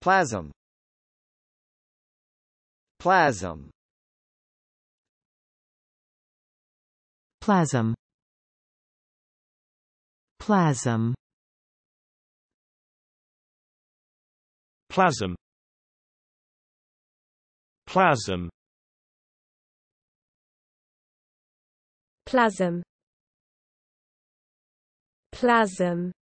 Plasm Plasm Plasm Plasm Plasm Plasm Plasm Plasm